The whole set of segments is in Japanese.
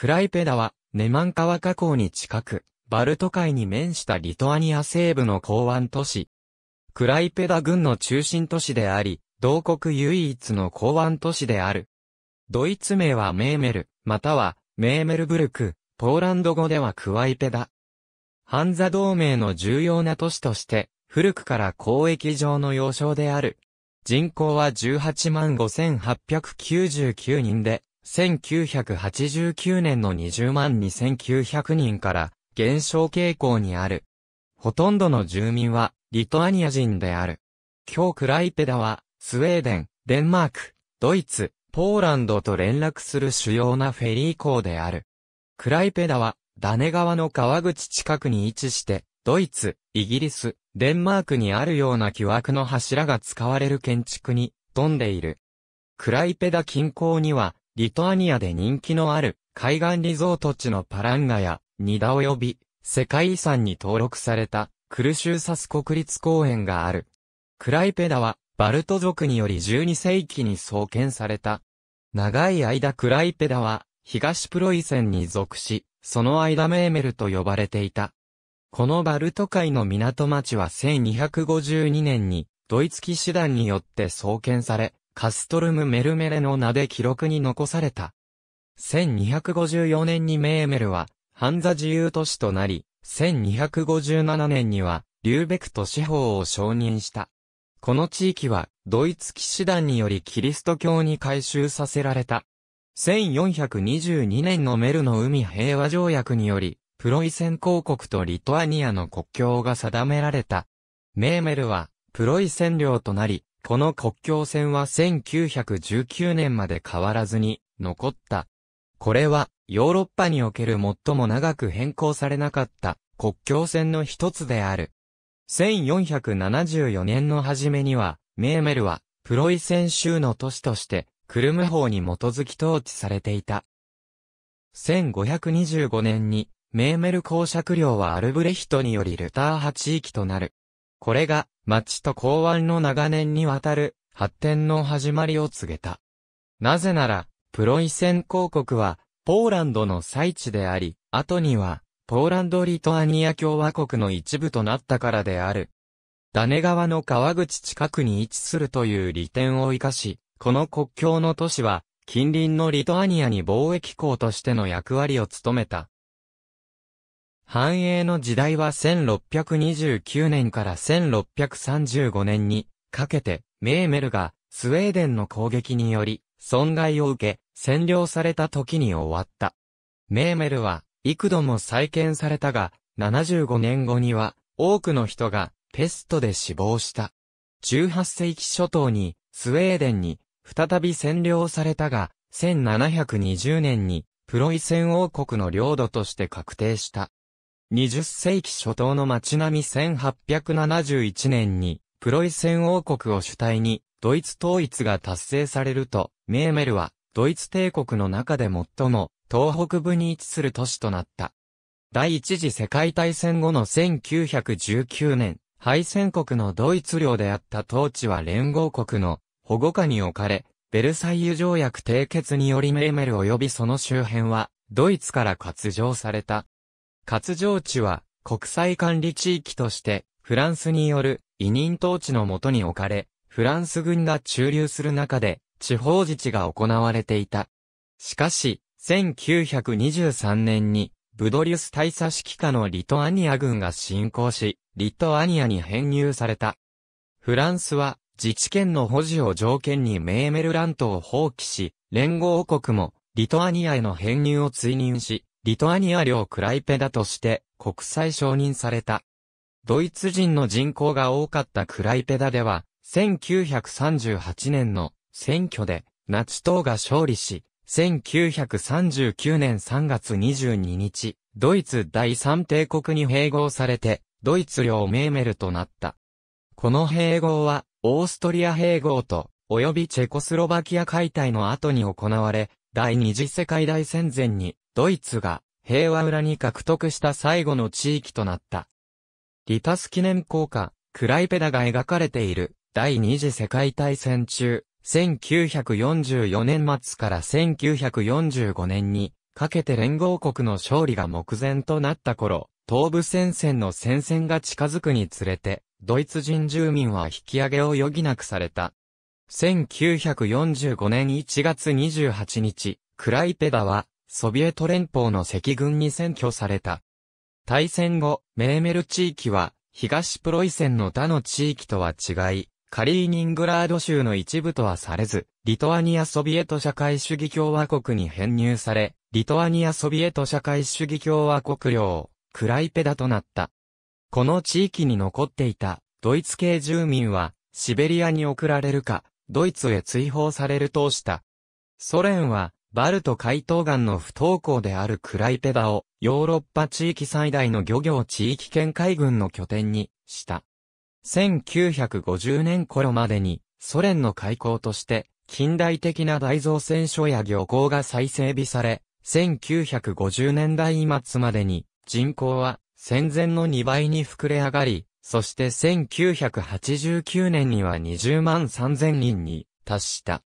クライペダは、ネマン川河口に近く、バルト海に面したリトアニア西部の港湾都市。クライペダ軍の中心都市であり、同国唯一の港湾都市である。ドイツ名はメーメル、または、メーメルブルク、ポーランド語ではクワイペダ。ハンザ同盟の重要な都市として、古くから交易上の要衝である。人口は18万5899人で、1989年の20万2900人から減少傾向にある。ほとんどの住民はリトアニア人である。今日クライペダはスウェーデン、デンマーク、ドイツ、ポーランドと連絡する主要なフェリー港である。クライペダはダネ川の川口近くに位置して、ドイツ、イギリス、デンマークにあるような巨悪の柱が使われる建築に富んでいる。クライペダ近郊にはリトアニアで人気のある海岸リゾート地のパランガやニダ及び世界遺産に登録されたクルシューサス国立公園がある。クライペダはバルト族により12世紀に創建された。長い間クライペダは東プロイセンに属し、その間メーメルと呼ばれていた。このバルト海の港町は1252年にドイツ騎士団によって創建され、カストルム・メルメレの名で記録に残された。1254年にメーメルは、ハンザ自由都市となり、1257年には、リューベクト司法を承認した。この地域は、ドイツ騎士団によりキリスト教に改修させられた。1422年のメルの海平和条約により、プロイセン公国とリトアニアの国境が定められた。メーメルは、プロイセン領となり、この国境線は1919年まで変わらずに残った。これはヨーロッパにおける最も長く変更されなかった国境線の一つである。1474年の初めには、メーメルはプロイセン州の都市としてクルム法に基づき統治されていた。1525年にメーメル公爵領はアルブレヒトによりルター派地域となる。これが町と港湾の長年にわたる発展の始まりを告げた。なぜなら、プロイセン公国は、ポーランドの最地であり、後には、ポーランド・リトアニア共和国の一部となったからである。ダネ川の川口近くに位置するという利点を生かし、この国境の都市は、近隣のリトアニアに貿易港としての役割を務めた。繁栄の時代は1629年から1635年にかけて、メーメルがスウェーデンの攻撃により損害を受け、占領された時に終わった。メーメルは幾度も再建されたが、75年後には多くの人がペストで死亡した。18世紀初頭にスウェーデンに再び占領されたが、1720年にプロイセン王国の領土として確定した。20世紀初頭の街並み1871年に、プロイセン王国を主体に、ドイツ統一が達成されると、メーメルは、ドイツ帝国の中で最も、東北部に位置する都市となった。第一次世界大戦後の1919年、敗戦国のドイツ領であった統治は連合国の保護下に置かれ、ベルサイユ条約締結によりメーメル及びその周辺は、ドイツから割譲された。活場地は国際管理地域としてフランスによる委任統治のもとに置かれ、フランス軍が駐留する中で地方自治が行われていた。しかし、1923年にブドリュス大佐指揮下のリトアニア軍が侵攻し、リトアニアに編入された。フランスは自治権の保持を条件にメーメルラントを放棄し、連合国もリトアニアへの編入を追認し、リトアニア領クライペダとして国際承認された。ドイツ人の人口が多かったクライペダでは、1938年の選挙でナチ党が勝利し、1939年3月22日、ドイツ第三帝国に併合されて、ドイツ領メーメルとなった。この併合は、オーストリア併合と、及びチェコスロバキア解体の後に行われ、第二次世界大戦前に、ドイツが平和裏に獲得した最後の地域となった。リタス記念硬貨、クライペダが描かれている第二次世界大戦中、1944年末から1945年にかけて連合国の勝利が目前となった頃、東部戦線の戦線が近づくにつれて、ドイツ人住民は引き上げを余儀なくされた。1945年1月28日、クライペダはソビエト連邦の赤軍に占拠された。大戦後、メーメル地域は、東プロイセンの他の地域とは違い、カリーニングラード州の一部とはされず、リトアニアソビエト社会主義共和国に編入され、リトアニアソビエト社会主義共和国領、クライペダとなった。この地域に残っていたドイツ系住民はシベリアに送られるか、ドイツへ追放されるとした。ソ連はバルト海東岸の不登校であるクライペダを、ヨーロッパ地域最大の漁業地域圏海軍の拠点にした。1950年頃までに、ソ連の開港として、近代的な大造船所や漁港が再整備され、1950年代末までに、人口は戦前の2倍に膨れ上がり、そして1989年には20万3000人に達した。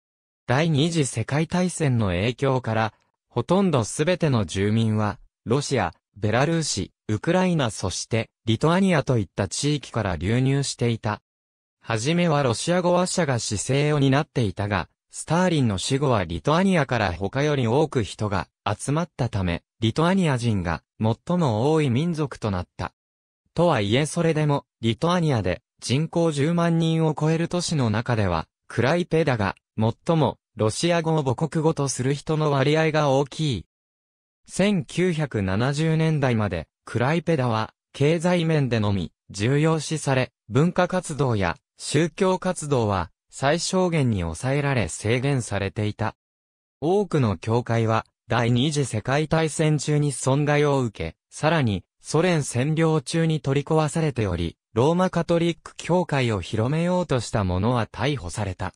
第二次世界大戦の影響から、ほとんどすべての住民は、ロシア、ベラルーシ、ウクライナそして、リトアニアといった地域から流入していた。はじめはロシア語話者が姿勢を担っていたが、スターリンの死後はリトアニアから他より多く人が集まったため、リトアニア人が最も多い民族となった。とはいえそれでも、リトアニアで人口10万人を超える都市の中では、クライペダが最もロシア語を母国語とする人の割合が大きい。1970年代まで、クライペダは、経済面でのみ、重要視され、文化活動や宗教活動は、最小限に抑えられ制限されていた。多くの教会は、第二次世界大戦中に損害を受け、さらに、ソ連占領中に取り壊されており、ローマカトリック教会を広めようとした者は逮捕された。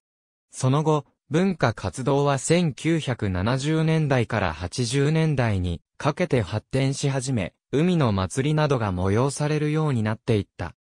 その後、文化活動は1970年代から80年代にかけて発展し始め、海の祭りなどが催されるようになっていった。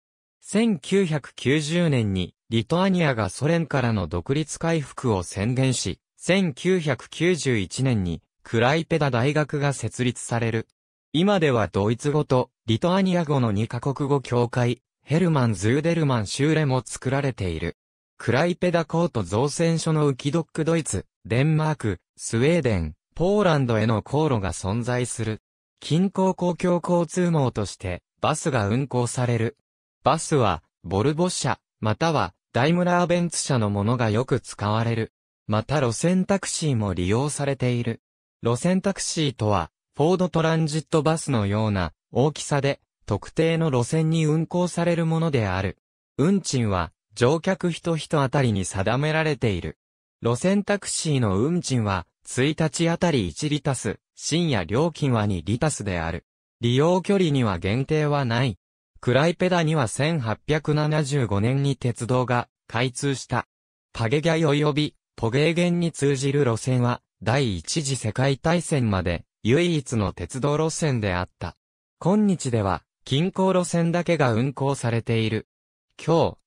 1990年にリトアニアがソ連からの独立回復を宣言し、1991年にクライペダ大学が設立される。今ではドイツ語とリトアニア語の2カ国語協会、ヘルマン・ズーデルマン・シューレも作られている。クライペダコート造船所のウキドックドイツ、デンマーク、スウェーデン、ポーランドへの航路が存在する。近郊公共交通網として、バスが運行される。バスは、ボルボ車、または、ダイムラーベンツ社のものがよく使われる。また路線タクシーも利用されている。路線タクシーとは、フォードトランジットバスのような大きさで、特定の路線に運行されるものである。運賃は、乗客人人あたりに定められている。路線タクシーの運賃は、1日あたり1リタス、深夜料金は2リタスである。利用距離には限定はない。クライペダには1875年に鉄道が開通した。パゲギャ及びポゲーゲンに通じる路線は第一次世界大戦まで唯一の鉄道路線であった。今日では近郊路線だけが運行されている。今日、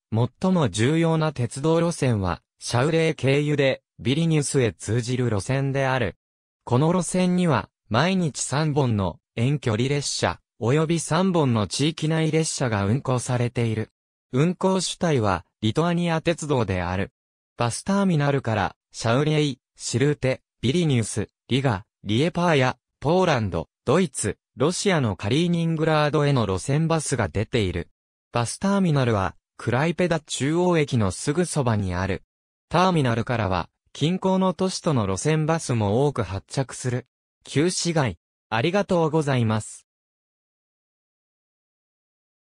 最も重要な鉄道路線は、シャウレー経由で、ビリニュスへ通じる路線である。この路線には、毎日3本の遠距離列車、及び3本の地域内列車が運行されている。運行主体は、リトアニア鉄道である。バスターミナルから、シャウレイ、シルーテ、ビリニュス、リガ、リエパーや、ポーランド、ドイツ、ロシアのカリーニングラードへの路線バスが出ている。バスターミナルは、クライペダ中央駅のすぐそばにある。ターミナルからは、近郊の都市との路線バスも多く発着する。旧市街、ありがとうございます。